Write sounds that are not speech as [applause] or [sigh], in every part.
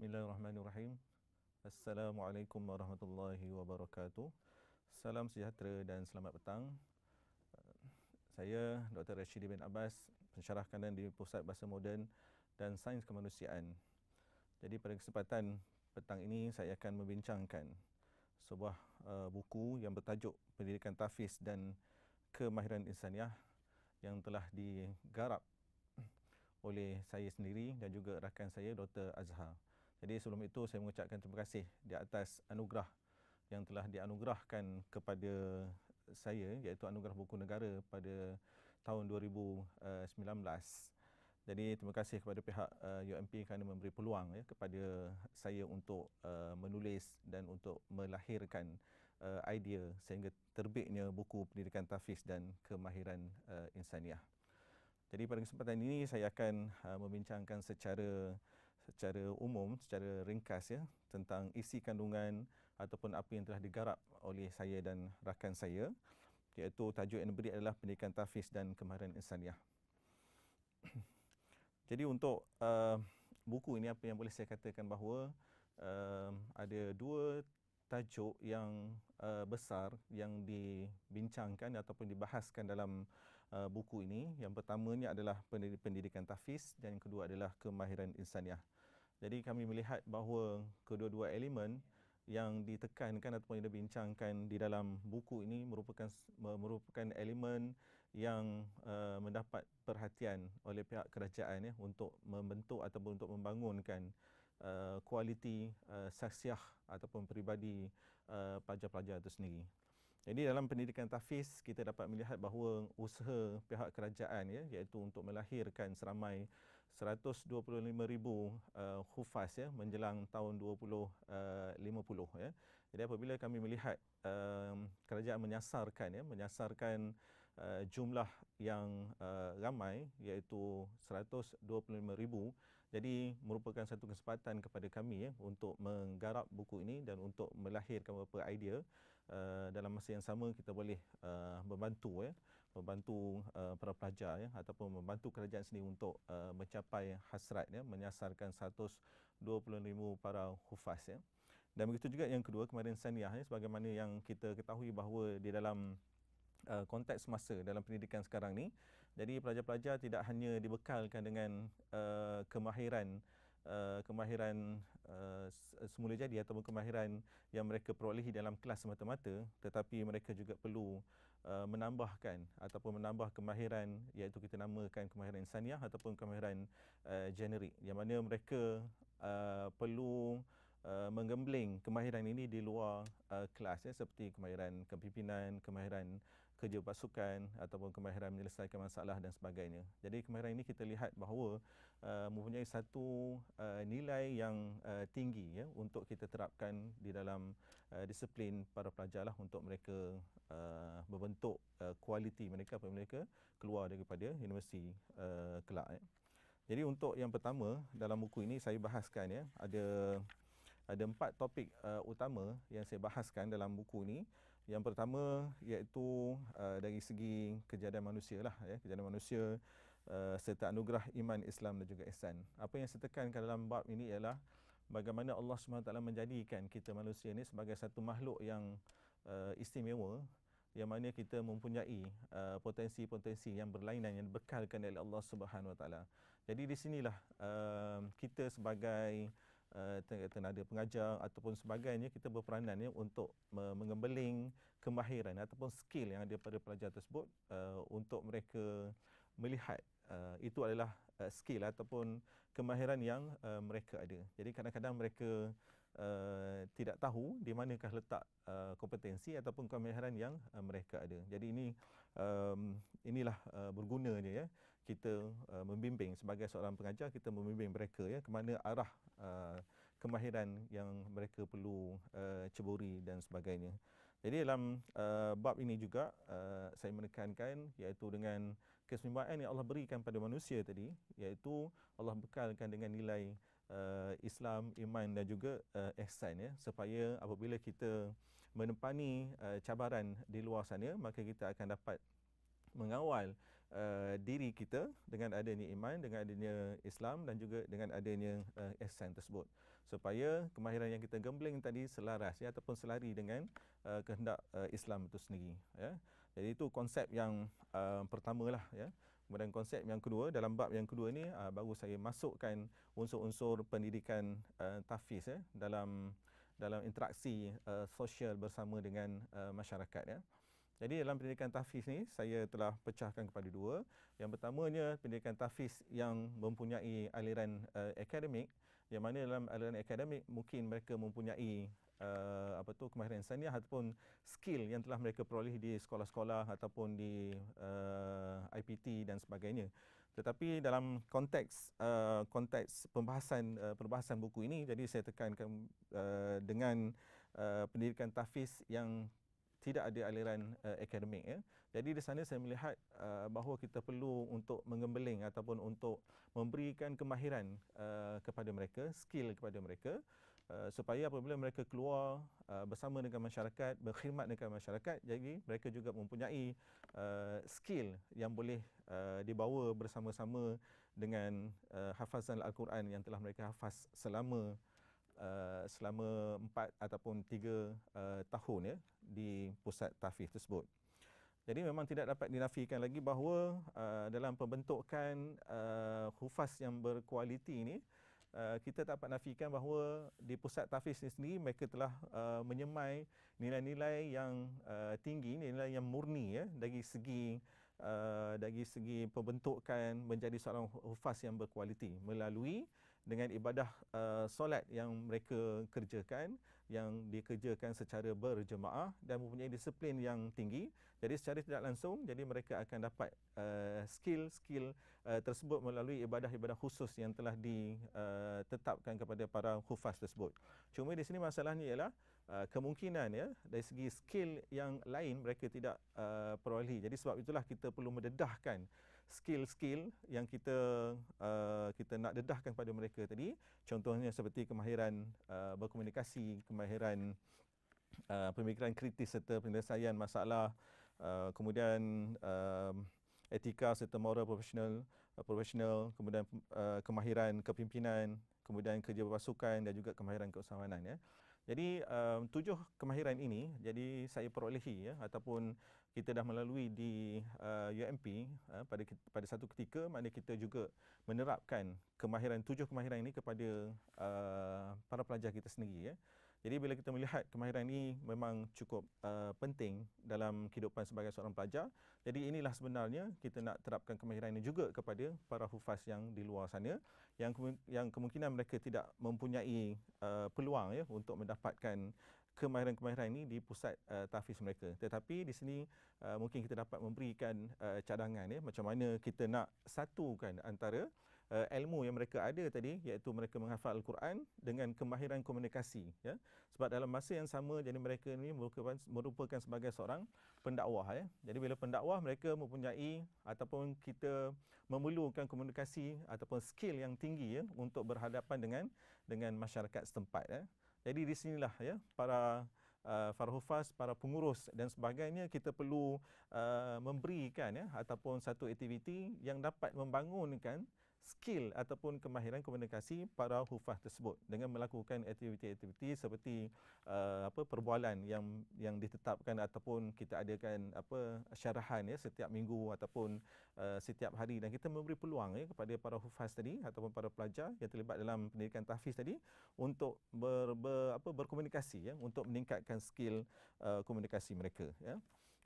Bismillahirrahmanirrahim. Assalamualaikum warahmatullahi wabarakatuh. Salam sejahtera dan selamat petang. Saya Dr. Rashid bin Abbas, pensyarah kanan di Pusat Bahasa Moden dan Sains Kemanusiaan. Jadi pada kesempatan petang ini saya akan membincangkan sebuah uh, buku yang bertajuk Pendidikan Tafis dan Kemahiran Insaniah yang telah digarap oleh saya sendiri dan juga rakan saya Dr. Azhar. Jadi sebelum itu saya mengucapkan terima kasih di atas anugerah yang telah dianugerahkan kepada saya iaitu anugerah buku negara pada tahun 2019. Jadi terima kasih kepada pihak eh, UMP kerana memberi peluang ya kepada saya untuk eh, menulis dan untuk melahirkan eh, idea sehingga terbitnya buku pendidikan tahfiz dan kemahiran insaniah. Jadi pada kesempatan ini saya akan uh, membincangkan secara secara umum, secara ringkas ya tentang isi kandungan ataupun apa yang telah digarap oleh saya dan rakan saya iaitu tajuk yang diberi adalah pendidikan tahfiz dan kemahiran insaniah. [clears throat] Jadi untuk uh, buku ini apa yang boleh saya katakan bahawa uh, ada dua tajuk yang uh, besar yang dibincangkan ataupun dibahaskan dalam uh, buku ini. Yang pertamanya adalah pendidikan tahfiz dan yang kedua adalah kemahiran insaniah. Jadi kami melihat bahawa kedua-dua elemen yang ditekankan ataupun yang dibincangkan di dalam buku ini merupakan merupakan elemen yang uh, mendapat perhatian oleh pihak kerajaan ya untuk membentuk ataupun untuk membangunkan uh, kualiti uh, uh, saksiah ataupun peribadi uh, pelajar-pelajar itu sendiri. Jadi dalam pendidikan tahfiz kita dapat melihat bahawa usaha pihak kerajaan ya iaitu untuk melahirkan seramai 125,000 uh, hufaz ya menjelang tahun 2050 uh, ya. Jadi apabila kami melihat uh, kerajaan menyasarkan ya menyasarkan Uh, jumlah yang uh, ramai iaitu 125,000 jadi merupakan satu kesempatan kepada kami ya, untuk menggarap buku ini dan untuk melahirkan beberapa idea uh, dalam masa yang sama kita boleh uh, membantu ya, membantu uh, para pelajar ya, ataupun membantu kerajaan sendiri untuk uh, mencapai hasrat ya, menyasarkan 125,000 para hufaz ya. dan begitu juga yang kedua kemarin Saniah ya, sebagaimana yang kita ketahui bahawa di dalam uh, konteks masa dalam pendidikan sekarang ni. Jadi pelajar-pelajar tidak hanya dibekalkan dengan uh, kemahiran Uh, kemahiran uh, semula jadi ataupun kemahiran yang mereka perolehi dalam kelas semata-mata tetapi mereka juga perlu uh, menambahkan ataupun menambah kemahiran iaitu kita namakan kemahiran insaniah ataupun kemahiran uh, generik yang mana mereka uh, perlu Uh, menggembling kemahiran ini di luar uh, kelas ya, seperti kemahiran kepimpinan, kemahiran kerja pasukan ataupun kemahiran menyelesaikan masalah dan sebagainya. Jadi kemahiran ini kita lihat bahawa uh, mempunyai satu uh, nilai yang uh, tinggi ya untuk kita terapkan di dalam uh, disiplin para pelajar lah untuk mereka uh, membentuk uh, kualiti uh, mereka apabila mereka keluar daripada universiti uh, kelak ya. Jadi untuk yang pertama dalam buku ini saya bahaskan ya ada ada empat topik uh, utama yang saya bahaskan dalam buku ini yang pertama iaitu uh, dari segi kejadian manusia lah, ya. kejadian manusia uh, serta anugerah iman Islam dan juga ihsan. Apa yang saya tekankan dalam bab ini ialah bagaimana Allah SWT menjadikan kita manusia ini sebagai satu makhluk yang uh, istimewa yang mana kita mempunyai uh, potensi-potensi yang berlainan yang dibekalkan oleh Allah Subhanahu Wa Taala. Jadi di sinilah uh, kita sebagai kata eh, ada pengajar ataupun sebagainya kita berperanan ya untuk mengembeling kemahiran ataupun skill yang ada pada pelajar tersebut eh, untuk mereka melihat eh, itu adalah skill ataupun kemahiran yang mereka ada. Jadi kadang-kadang mereka Uh, tidak tahu di manakah letak uh, kompetensi ataupun kemahiran yang uh, mereka ada. Jadi ini um, inilah uh, bergunanya ya kita uh, membimbing sebagai seorang pengajar kita membimbing mereka ya ke mana arah uh, kemahiran yang mereka perlu uh, ceburi dan sebagainya. Jadi dalam uh, bab ini juga uh, saya menekankan iaitu dengan kesempatan yang Allah berikan pada manusia tadi iaitu Allah bekalkan dengan nilai uh, Islam, iman dan juga uh, ihsan ya supaya apabila kita menempani uh, cabaran di luar sana maka kita akan dapat mengawal uh, diri kita dengan adanya iman, dengan adanya Islam dan juga dengan adanya uh, eh, esen tersebut. Supaya kemahiran yang kita gembling tadi selaras ya, ataupun selari dengan uh, kehendak uh, Islam itu sendiri. Ya. Jadi itu konsep yang uh, pertama lah. Ya. Kemudian konsep yang kedua, dalam bab yang kedua ini uh, baru saya masukkan unsur-unsur pendidikan uh, tafiz ya, dalam dalam interaksi uh, sosial bersama dengan uh, masyarakat. Ya. Jadi dalam pendidikan tafiz ni saya telah pecahkan kepada dua. Yang pertamanya pendidikan tafiz yang mempunyai aliran uh, akademik, yang mana dalam aliran akademik mungkin mereka mempunyai uh, apa tu kemahiran saniah ataupun skill yang telah mereka peroleh di sekolah-sekolah ataupun di uh, eh, IPT dan sebagainya. Tetapi dalam konteks uh, konteks pembahasan uh, pembahasan buku ini jadi saya tekankan uh, dengan uh, pendidikan tafiz yang tidak ada aliran uh, akademik ya. Jadi di sana saya melihat uh, bahawa kita perlu untuk mengembeling ataupun untuk memberikan kemahiran uh, kepada mereka, skill kepada mereka uh, supaya apabila mereka keluar uh, bersama dengan masyarakat, berkhidmat dengan masyarakat, jadi mereka juga mempunyai uh, skill yang boleh uh, dibawa bersama-sama dengan uh, hafazan al-Quran yang telah mereka hafaz selama Eh, selama 4 ataupun 3 uh, eh, tahun ya di pusat tahfiz tersebut. Jadi memang tidak dapat dinafikan lagi bahawa uh, dalam pembentukan uh, hufaz yang berkualiti ini Uh, kita dapat nafikan bahawa di pusat tahfiz ini sendiri mereka telah uh, menyemai nilai-nilai yang uh, tinggi nilai yang murni ya dari segi uh, dari segi pembentukan menjadi seorang hufaz yang berkualiti melalui dengan ibadah uh, solat yang mereka kerjakan yang dikerjakan secara berjemaah dan mempunyai disiplin yang tinggi jadi secara tidak langsung jadi mereka akan dapat uh, skill-skill uh, tersebut melalui ibadah-ibadah khusus yang telah ditetapkan uh, kepada para khufas tersebut cuma di sini masalahnya ialah uh, kemungkinan ya dari segi skill yang lain mereka tidak uh, peroleh jadi sebab itulah kita perlu mendedahkan skill-skill yang kita uh, kita nak dedahkan pada mereka tadi contohnya seperti kemahiran uh, berkomunikasi kemahiran uh, pemikiran kritis serta penyelesaian masalah uh, kemudian uh, um, etika serta moral profesional uh, profesional kemudian uh, kemahiran kepimpinan kemudian kerja berpasukan dan juga kemahiran keusahawanan ya jadi um, tujuh kemahiran ini jadi saya perolehi ya ataupun kita dah melalui di uh, UMP uh, pada pada satu ketika maknanya kita juga menerapkan kemahiran tujuh kemahiran ini kepada uh, para pelajar kita sendiri ya. Jadi bila kita melihat kemahiran ini memang cukup uh, penting dalam kehidupan sebagai seorang pelajar. Jadi inilah sebenarnya kita nak terapkan kemahiran ini juga kepada para hufaz yang di luar sana yang yang kemungkinan mereka tidak mempunyai uh, peluang ya untuk mendapatkan kemahiran-kemahiran ini di pusat uh, tahfiz mereka. Tetapi di sini uh, mungkin kita dapat memberikan uh, cadangan ya macam mana kita nak satukan antara uh, ilmu yang mereka ada tadi iaitu mereka menghafal al-Quran dengan kemahiran komunikasi ya. Sebab dalam masa yang sama jadi mereka ini merupakan, merupakan sebagai seorang pendakwah ya. Jadi bila pendakwah mereka mempunyai ataupun kita memerlukan komunikasi ataupun skill yang tinggi ya untuk berhadapan dengan dengan masyarakat setempat ya. Jadi di sinilah ya para uh, farhufas, para pengurus dan sebagainya kita perlu uh, memberikan ya ataupun satu aktiviti yang dapat membangunkan skill ataupun kemahiran komunikasi para hufah tersebut dengan melakukan aktiviti-aktiviti seperti uh, apa perbualan yang yang ditetapkan ataupun kita adakan apa syarahan ya setiap minggu ataupun uh, setiap hari dan kita memberi peluang ya kepada para hufah tadi ataupun para pelajar yang terlibat dalam pendidikan tahfiz tadi untuk ber, ber apa berkomunikasi ya untuk meningkatkan skill uh, komunikasi mereka ya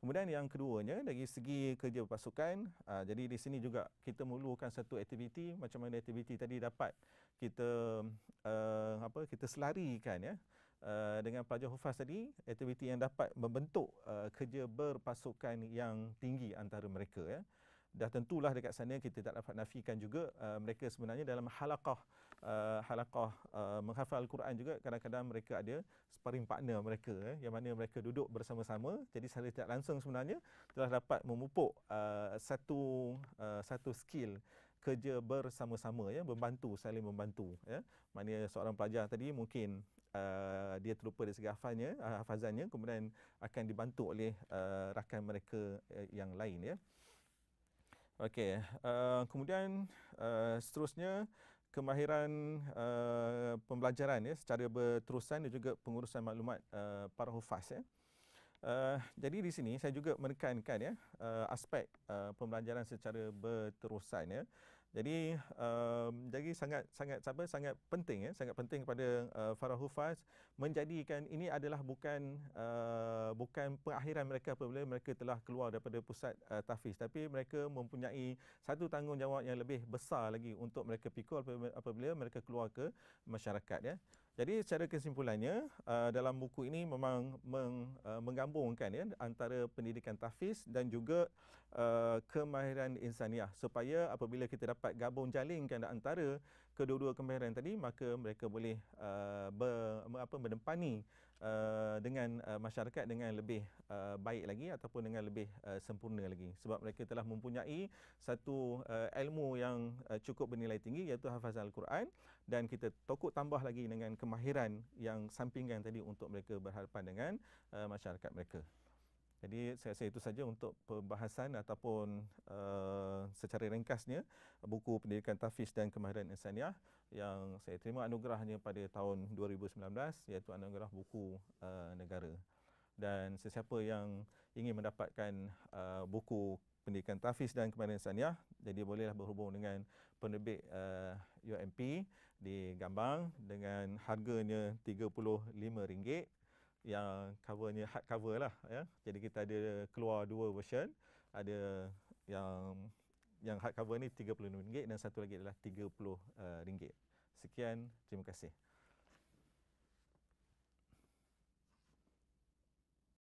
Kemudian yang keduanya dari segi kerja pasukan, uh, jadi di sini juga kita memerlukan satu aktiviti macam mana aktiviti tadi dapat kita uh, apa kita selarikan ya. Uh, dengan pelajar Hufaz tadi, aktiviti yang dapat membentuk uh, kerja berpasukan yang tinggi antara mereka. Ya dah tentulah dekat sana kita tak dapat nafikan juga uh, mereka sebenarnya dalam halaqah uh, halaqah uh, menghafal al-Quran juga kadang-kadang mereka ada sparring partner mereka eh, yang mana mereka duduk bersama-sama jadi secara tidak langsung sebenarnya telah dapat memupuk uh, satu uh, satu skill kerja bersama-sama ya membantu saling membantu ya maknanya seorang pelajar tadi mungkin Uh, dia terlupa dari segi hafalnya, uh, hafazannya kemudian akan dibantu oleh uh, rakan mereka uh, yang lain ya. Okey, uh, kemudian uh, seterusnya kemahiran uh, pembelajaran ya secara berterusan dan juga pengurusan maklumat uh, para hufaz ya. Uh, jadi di sini saya juga menekankan ya uh, aspek uh, pembelajaran secara berterusan ya. Jadi um, jadi sangat sangat apa sangat penting ya sangat penting kepada uh, Farah Hufaz menjadikan ini adalah bukan uh, bukan pengakhiran mereka apabila mereka telah keluar daripada pusat uh, tahfiz tapi mereka mempunyai satu tanggungjawab yang lebih besar lagi untuk mereka pikul apabila, apabila mereka keluar ke masyarakat ya. Jadi secara kesimpulannya eh, dalam buku ini memang eh, menggabungkan ya antara pendidikan tahfiz dan juga eh, kemahiran insaniah supaya apabila kita dapat gabung jalinkan antara kedua-dua kemahiran tadi maka mereka boleh uh, ber, apa uh, dengan uh, masyarakat dengan lebih uh, baik lagi ataupun dengan lebih uh, sempurna lagi sebab mereka telah mempunyai satu uh, ilmu yang uh, cukup bernilai tinggi iaitu hafazan al-Quran dan kita tokok tambah lagi dengan kemahiran yang sampingan tadi untuk mereka berhadapan dengan uh, masyarakat mereka jadi saya rasa itu saja untuk pembahasan ataupun uh, secara ringkasnya buku pendidikan Tafiz dan Kemahiran Insaniah yang saya terima anugerahnya pada tahun 2019 iaitu anugerah buku uh, negara. Dan sesiapa yang ingin mendapatkan uh, buku pendidikan Tafiz dan Kemahiran Insaniah jadi bolehlah berhubung dengan penerbit uh, UMP di Gambang dengan harganya RM35 yang covernya hard cover lah ya. Jadi kita ada keluar dua version. Ada yang yang hard cover ni RM36 dan satu lagi adalah eh, RM30. Sekian, terima kasih.